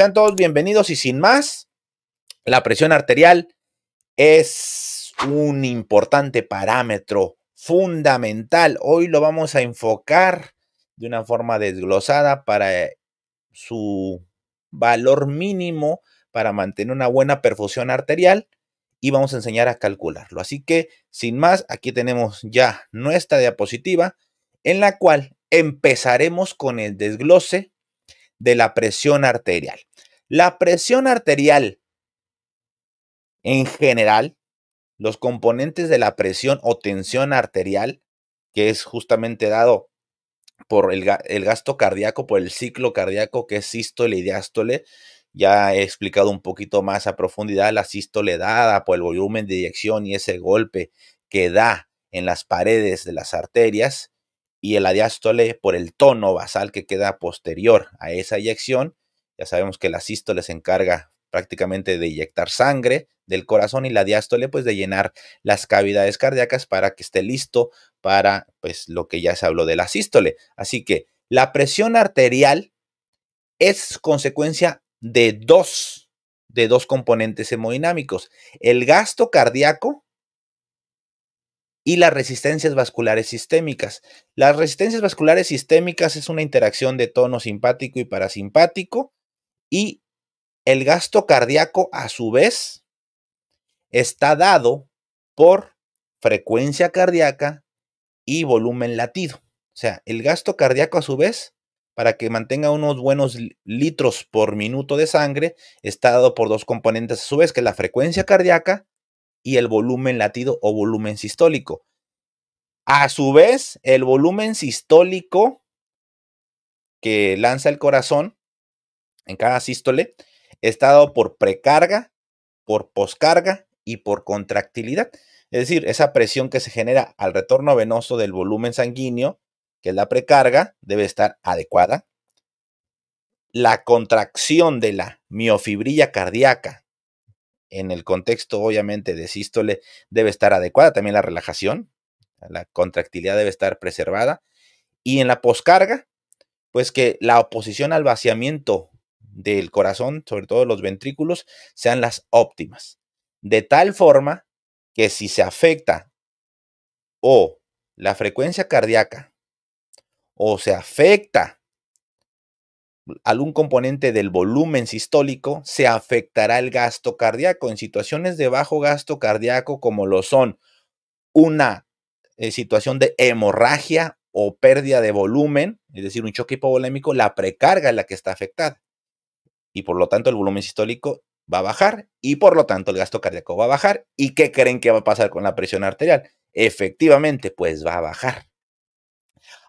Sean todos bienvenidos y sin más, la presión arterial es un importante parámetro fundamental. Hoy lo vamos a enfocar de una forma desglosada para eh, su valor mínimo para mantener una buena perfusión arterial y vamos a enseñar a calcularlo. Así que, sin más, aquí tenemos ya nuestra diapositiva en la cual empezaremos con el desglose de la presión arterial. La presión arterial en general, los componentes de la presión o tensión arterial, que es justamente dado por el, gasto cardíaco, por el ciclo cardíaco que es sístole y diástole. Ya he explicado un poquito más a profundidad la sístole dada por el volumen de eyección y ese golpe que da en las paredes de las arterias y la diástole por el tono basal que queda posterior a esa eyección. Ya sabemos que la sístole se encarga prácticamente de inyectar sangre del corazón y la diástole pues de llenar las cavidades cardíacas para que esté listo para pues lo que ya se habló de la sístole. Así que la presión arterial es consecuencia de dos de dos componentes hemodinámicos, el gasto cardíaco y las resistencias vasculares sistémicas. Las resistencias vasculares sistémicas es una interacción de tono simpático y parasimpático y el gasto cardíaco a su vez está dado por frecuencia cardíaca y volumen latido. O sea, el gasto cardíaco a su vez, para que mantenga unos buenos litros por minuto de sangre, está dado por dos componentes a su vez, que es la frecuencia cardíaca y el volumen latido o volumen sistólico. A su vez, el volumen sistólico que lanza el corazón en cada sístole está dado por precarga, por poscarga y por contractilidad. Es decir, esa presión que se genera al retorno venoso del volumen sanguíneo, que es la precarga, debe estar adecuada. La contracción de la miofibrilla cardíaca en el contexto obviamente de sístole debe estar adecuada, también la relajación, la contractilidad debe estar preservada y en la poscarga, pues que la oposición al vaciamiento del corazón, sobre todo los ventrículos, sean las óptimas. De tal forma que si se afecta o la frecuencia cardíaca o se afecta algún componente del volumen sistólico, se afectará el gasto cardíaco. En situaciones de bajo gasto cardíaco, como lo son una eh, situación de hemorragia o pérdida de volumen, es decir, un choque hipovolémico, la precarga es la que está afectada. Y por lo tanto, el volumen sistólico va a bajar y por lo tanto el gasto cardíaco va a bajar. ¿Y qué creen que va a pasar con la presión arterial? Efectivamente, pues va a bajar.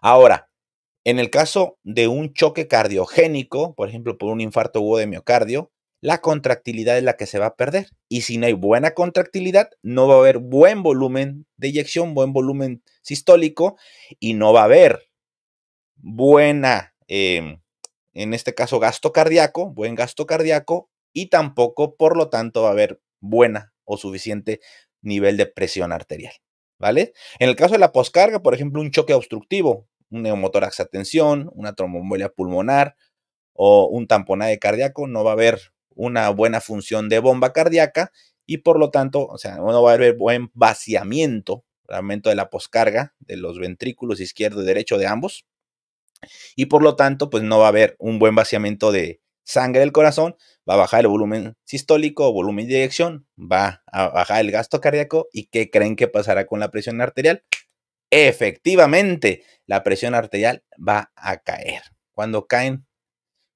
Ahora, en el caso de un choque cardiogénico, por ejemplo, por un infarto agudo de miocardio, la contractilidad es la que se va a perder. Y si no hay buena contractilidad, no va a haber buen volumen de eyección, buen volumen sistólico, y no va a haber buena, em, en este caso, gasto cardíaco, buen gasto cardíaco, y tampoco, por lo tanto, va a haber buena o suficiente nivel de presión arterial. ¿Vale? En el caso de la poscarga, por ejemplo, un choque obstructivo, un neumotórax a tensión, una tromboembolia pulmonar o un tamponaje cardíaco, no va a haber una buena función de bomba cardíaca y por lo tanto, o sea, no va a haber buen vaciamiento, aumento de la poscarga de los ventrículos izquierdo y derecho de ambos. Y por lo tanto, pues no va a haber un buen vaciamiento de sangre del corazón, va a bajar el volumen sistólico, volumen de eyección, va a bajar el gasto cardíaco y qué creen que pasará con la presión arterial? efectivamente la presión arterial va a caer. Cuando caen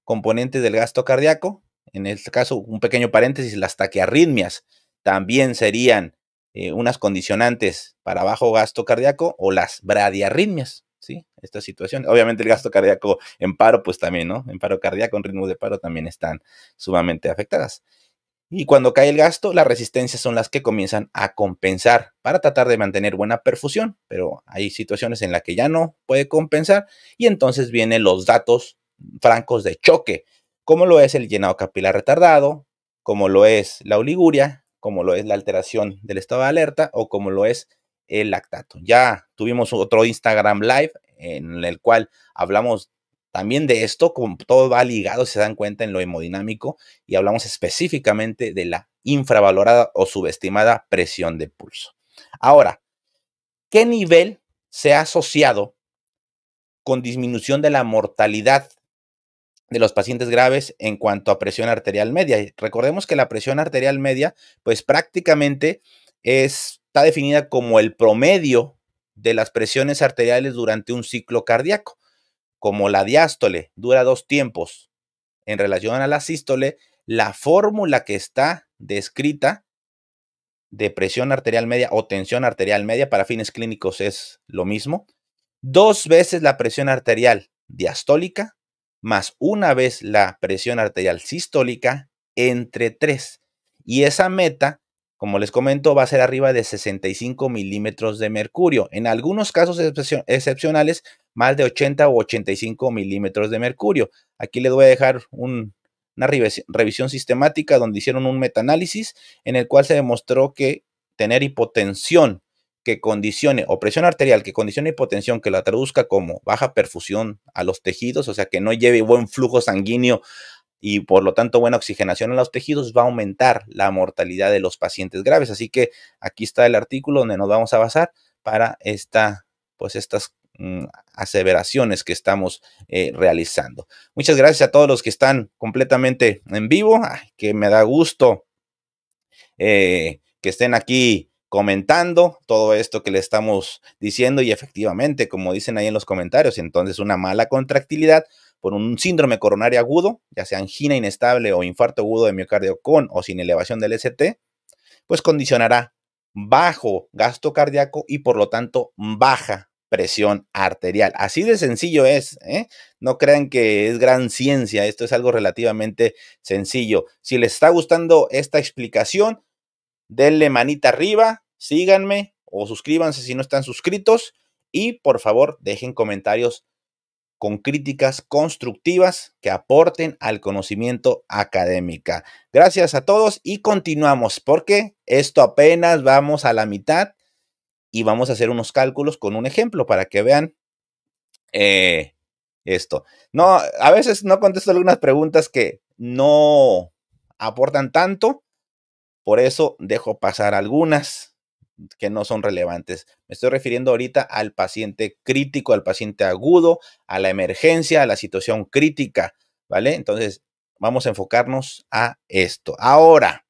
componentes del gasto cardíaco, en este caso un pequeño paréntesis, las taquiarritmias también serían eh, unas condicionantes para bajo gasto cardíaco o las bradiarritmias, ¿sí? Esta situación, obviamente el gasto cardíaco en paro, pues también, ¿no? En paro cardíaco, en ritmo de paro también están sumamente afectadas. Y cuando cae el gasto, las resistencias son las que comienzan a compensar para tratar de mantener buena perfusión, pero hay situaciones en las que ya no puede compensar y entonces vienen los datos francos de choque, como lo es el llenado capilar retardado, como lo es la oliguria, como lo es la alteración del estado de alerta o como lo es el lactato. Ya tuvimos otro Instagram Live en el cual hablamos también de esto, como todo va ligado, se dan cuenta en lo hemodinámico y hablamos específicamente de la infravalorada o subestimada presión de pulso. Ahora, ¿qué nivel se ha asociado con disminución de la mortalidad de los pacientes graves en cuanto a presión arterial media? Recordemos que la presión arterial media, pues prácticamente es, está definida como el promedio de las presiones arteriales durante un ciclo cardíaco como la diástole dura dos tiempos en relación a la sístole, la fórmula que está descrita de presión arterial media o tensión arterial media para fines clínicos es lo mismo. Dos veces la presión arterial diastólica más una vez la presión arterial sistólica entre tres. Y esa meta, como les comento, va a ser arriba de 65 milímetros de mercurio. En algunos casos excepcionales más de 80 o 85 milímetros de mercurio. Aquí les voy a dejar una revisión sistemática donde hicieron un metaanálisis en el cual se demostró que tener hipotensión que condicione o presión arterial que condicione hipotensión que la traduzca como baja perfusión a los tejidos, o sea que no lleve buen flujo sanguíneo y por lo tanto buena oxigenación en los tejidos va a aumentar la mortalidad de los pacientes graves. Así que aquí está el artículo donde nos vamos a basar para esta, pues estas Mm, aseveraciones que estamos eh, realizando. Muchas gracias a todos los que están completamente en vivo, que me da gusto eh, que estén aquí comentando todo esto que le estamos diciendo y efectivamente, como dicen ahí en los comentarios, entonces una mala contractilidad por un síndrome coronario agudo, ya sea angina inestable o infarto agudo de miocardio con o sin elevación del ST, pues condicionará bajo gasto cardíaco y por lo tanto baja presión arterial. Así de sencillo es, ¿eh? No crean que es gran ciencia, esto es algo relativamente sencillo. Si les está gustando esta explicación, denle manita arriba, síganme o suscríbanse si no están suscritos y por favor dejen comentarios con críticas constructivas que aporten al conocimiento académica. Gracias a todos y continuamos porque esto apenas vamos a la mitad y vamos a hacer unos cálculos con un ejemplo para que vean eh, esto. No, a veces no contesto algunas preguntas que no aportan tanto, por eso dejo pasar algunas que no son relevantes. Me estoy refiriendo ahorita al paciente crítico, al paciente agudo, a la emergencia, a la situación crítica, ¿vale? Entonces, vamos a enfocarnos a esto. Ahora,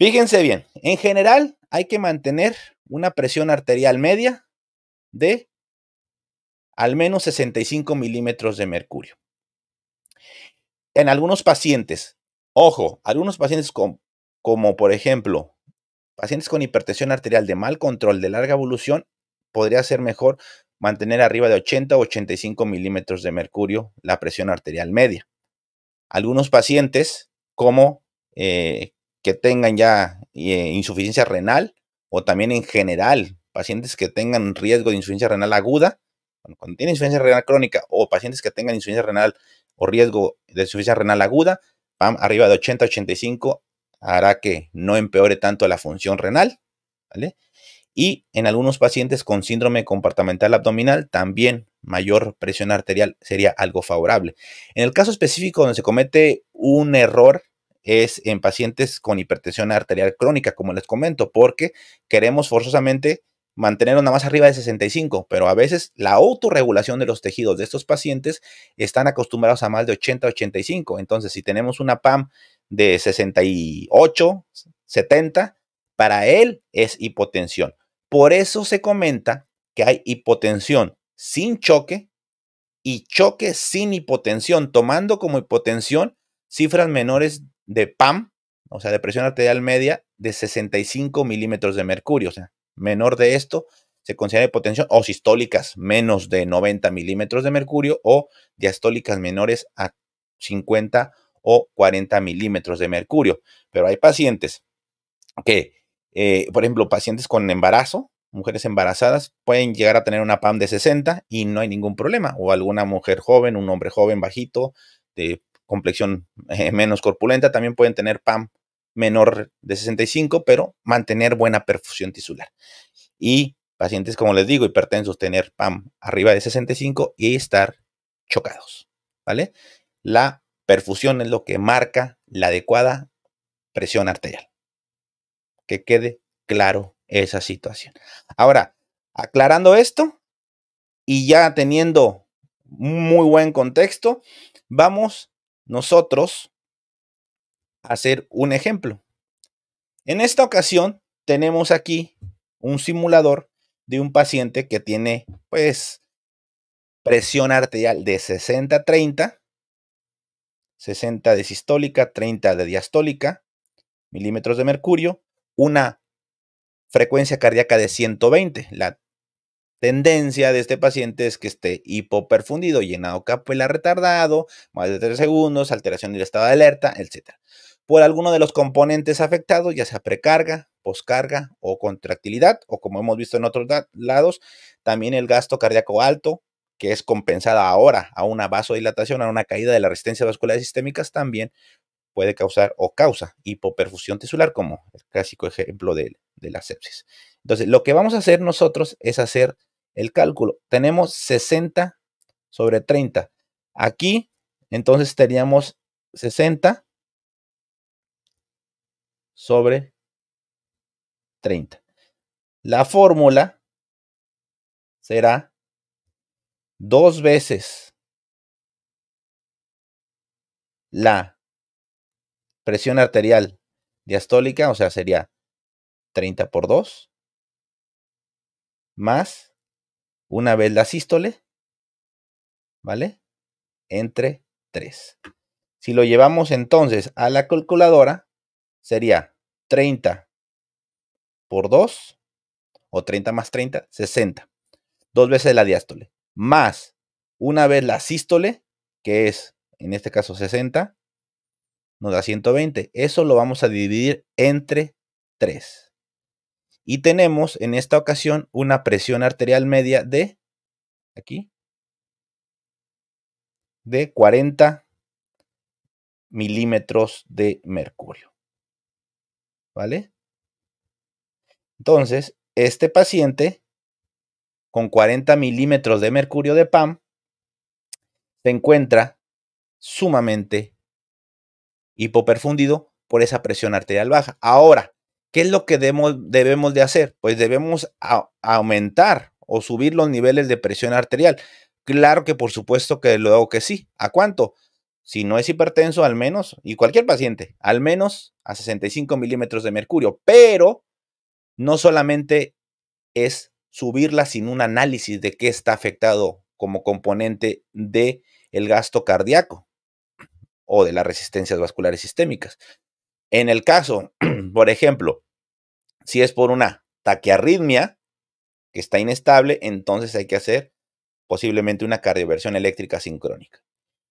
fíjense bien, en general hay que mantener una presión arterial media de al menos 65 milímetros de mercurio. En algunos pacientes, ojo, algunos pacientes como por ejemplo pacientes con hipertensión arterial de mal control de larga evolución, podría ser mejor mantener arriba de 80 o 85 milímetros de mercurio la presión arterial media. Algunos pacientes como eh, que tengan ya eh, insuficiencia renal o también en general, pacientes que tengan riesgo de insuficiencia renal aguda, cuando tienen insuficiencia renal crónica o pacientes que tengan insuficiencia renal o riesgo de insuficiencia renal aguda, PAM arriba de 80-85 hará que no empeore tanto la función renal, ¿vale? Y en algunos pacientes con síndrome compartimental abdominal, también mayor presión arterial sería algo favorable. En el caso específico donde se comete un error es en pacientes con hipertensión arterial crónica, como les comento, porque queremos forzosamente mantener una más arriba de 65, pero a veces la autorregulación de los tejidos de estos pacientes están acostumbrados a más de 80-85. Entonces, si tenemos una PAM de 68, 70, para él es hipotensión. Por eso se comenta que hay hipotensión sin choque y choque sin hipotensión, tomando como hipotensión cifras menores de PAM, o sea, de presión arterial media, de 65 milímetros de mercurio. O sea, menor de esto se considera hipotensión o sistólicas menos de 90 milímetros de mercurio o diastólicas menores a 50 o 40 milímetros de mercurio. Pero hay pacientes que, eh, por ejemplo, pacientes con embarazo, mujeres embarazadas, pueden llegar a tener una PAM de 60 y no hay ningún problema. O alguna mujer joven, un hombre joven, bajito, de complexión eh, menos corpulenta, también pueden tener PAM menor de 65, pero mantener buena perfusión tisular. Y pacientes, como les digo, hipertensos, tener PAM arriba de 65 y estar chocados, ¿vale? La perfusión es lo que marca la adecuada presión arterial. Que quede claro esa situación. Ahora, aclarando esto y ya teniendo muy buen contexto, vamos nosotros hacer un ejemplo. En esta ocasión tenemos aquí un simulador de un paciente que tiene pues presión arterial de 60-30, 60 de sistólica, 30 de diastólica, milímetros de mercurio, una frecuencia cardíaca de 120, la tendencia de este paciente es que esté hipoperfundido, llenado capilar retardado, más de 3 segundos, alteración del estado de alerta, etc. Por alguno de los componentes afectados, ya sea precarga, poscarga o contractilidad, o como hemos visto en otros lados, también el gasto cardíaco alto, que es compensada ahora a una vasodilatación, a una caída de la resistencia vascular sistémica, también puede causar o causa hipoperfusión tisular, como el clásico ejemplo de, de la sepsis. Entonces, lo que vamos a hacer nosotros es hacer el cálculo. Tenemos 60 sobre 30. Aquí, entonces, teníamos 60 sobre 30. La fórmula será dos veces la presión arterial diastólica, o sea, sería 30 por 2, más una vez la sístole, ¿vale? Entre 3. Si lo llevamos entonces a la calculadora, sería 30 por 2, o 30 más 30, 60. Dos veces la diástole, más una vez la sístole, que es en este caso 60, nos da 120. Eso lo vamos a dividir entre 3. Y tenemos en esta ocasión una presión arterial media de, aquí, de 40 milímetros de mercurio. ¿Vale? Entonces, este paciente con 40 milímetros de mercurio de PAM se encuentra sumamente hipoperfundido por esa presión arterial baja. Ahora, ¿Qué es lo que debemos, de hacer? Pues debemos aumentar o subir los niveles de presión arterial. Claro que por supuesto que lo hago que sí. ¿A cuánto? Si no es hipertenso, al menos, y cualquier paciente, al menos a 65 milímetros de mercurio. Pero no solamente es subirla sin un análisis de qué está afectado como componente del el gasto cardíaco o de las resistencias vasculares sistémicas, en el caso, por ejemplo, si es por una taquiarritmia que está inestable, entonces hay que hacer posiblemente una cardioversión eléctrica sincrónica.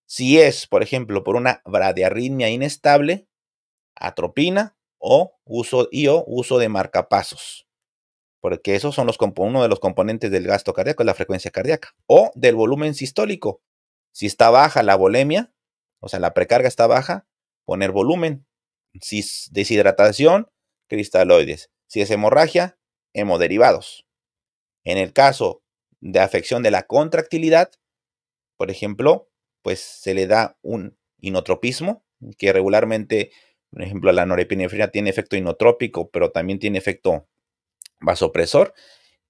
Si es, por ejemplo, por una bradiarritmia inestable, atropina o uso y o uso de marcapasos, porque esos son los uno de los componentes del gasto cardíaco, es la frecuencia cardíaca o del volumen sistólico. Si está baja la volemia, o sea, la precarga está baja, poner volumen. Si es deshidratación, cristaloides. Si es hemorragia, hemoderivados. En el caso de afección de la contractilidad, por ejemplo, pues se le da un inotropismo, que regularmente, por ejemplo, la norepinefrina tiene efecto inotrópico, pero también tiene efecto vasopresor.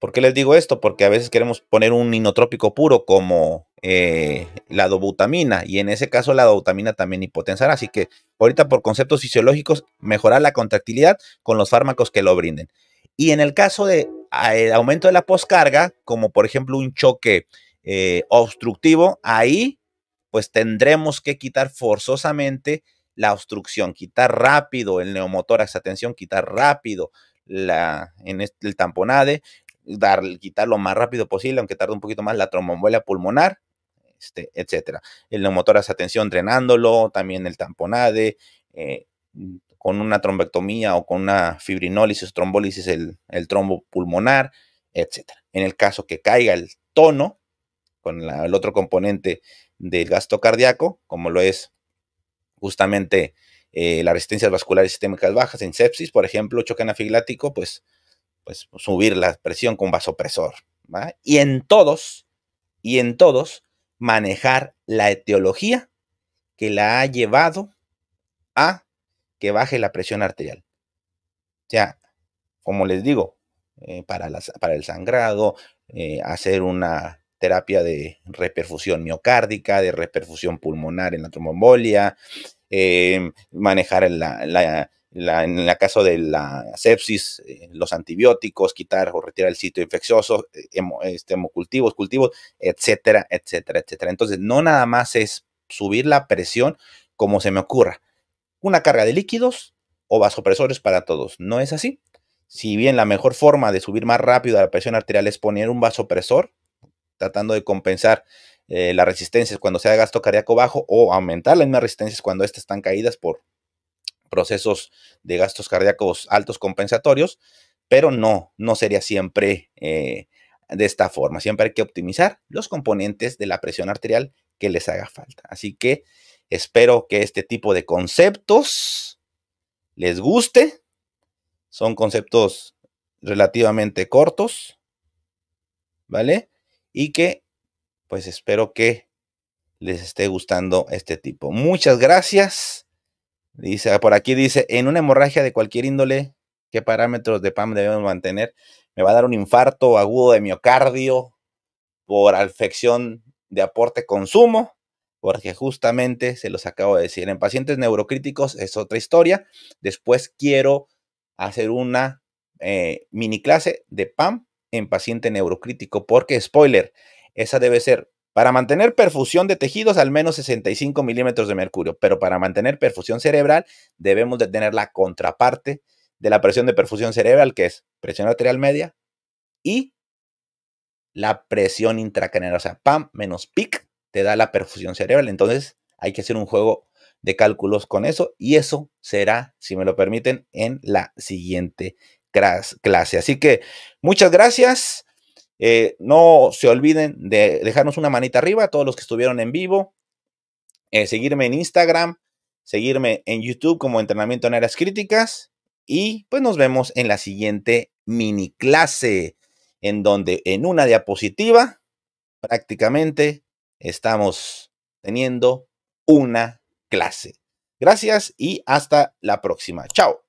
¿Por qué les digo esto? Porque a veces queremos poner un inotrópico puro como eh, la dobutamina y en ese caso la dobutamina también hipotensará. Así que ahorita por conceptos fisiológicos, mejorar la contractilidad con los fármacos que lo brinden. Y en el caso de ah, aumento de la poscarga, como por ejemplo un choque eh, obstructivo, ahí pues tendremos que quitar forzosamente la obstrucción, quitar rápido el neumotórax, atención, quitar rápido la, este, el tamponade, quitar lo más rápido posible, aunque tarde un poquito más, la tromboembolia pulmonar, este, etcétera. El neumotor hace atención drenándolo, también el tamponade, eh, mm, con una trombectomía o con una fibrinólisis o trombólisis, el, trombo pulmonar, etcétera. En el caso que caiga el tono, con el otro componente del gasto cardíaco, como lo es justamente eh, las resistencias vasculares sistémicas bajas en sepsis, por ejemplo, choque anafiglático, pues pues, subir la presión con vasopresor. Y en todos, y en todos, manejar la etiología que la ha llevado a que baje la presión arterial. O sea, como les digo, eh, para, para, el sangrado, eh, hacer una terapia de reperfusión miocárdica, de reperfusión pulmonar en la tromboembolia, eh, manejar la en el caso de la sepsis, eh, los antibióticos, quitar o retirar el sitio infeccioso, eh, este, hemocultivos, cultivos, etcétera, etcétera, etcétera. Entonces, no nada más es subir la presión como se me ocurra. Una carga de líquidos o vasopresores para todos. No es así. Si bien la mejor forma de subir más rápido la presión arterial es poner un vasopresor, tratando de compensar eh, las resistencias cuando sea gasto cardíaco bajo o aumentar las mismas resistencias cuando estas están caídas por procesos de gastos cardíacos altos compensatorios, pero no, no sería siempre eh, de esta forma. Siempre hay que optimizar los componentes de la presión arterial que les haga falta. Así que espero que este tipo de conceptos les guste. Son conceptos relativamente cortos, ¿vale? Y que, pues espero que les esté gustando este tipo. Muchas gracias. Dice, ah, por aquí dice, en una hemorragia de cualquier índole, ¿qué parámetros de PAM debemos mantener? Me va a dar un infarto agudo de miocardio por afección de aporte consumo, porque justamente se los acabo de decir. En pacientes neurocríticos es otra historia. Después quiero hacer una eh, mini clase de PAM en paciente neurocrítico, porque spoiler, esa debe ser para mantener perfusión de tejidos, al menos 65 milímetros de mercurio, pero para mantener perfusión cerebral debemos de tener la contraparte de la presión de perfusión cerebral, que es presión arterial media y la presión intracranial, o sea, PAM menos PIC te da la perfusión cerebral. Entonces hay que hacer un juego de cálculos con eso y eso será, si me lo permiten, en la siguiente clase. Así que muchas gracias. Eh, no se olviden de dejarnos una manita arriba, a todos los que estuvieron en vivo, eh, seguirme en Instagram, seguirme en YouTube como entrenamiento en áreas críticas y pues nos vemos en la siguiente mini clase en donde en una diapositiva prácticamente estamos teniendo una clase. Gracias y hasta la próxima. Chao.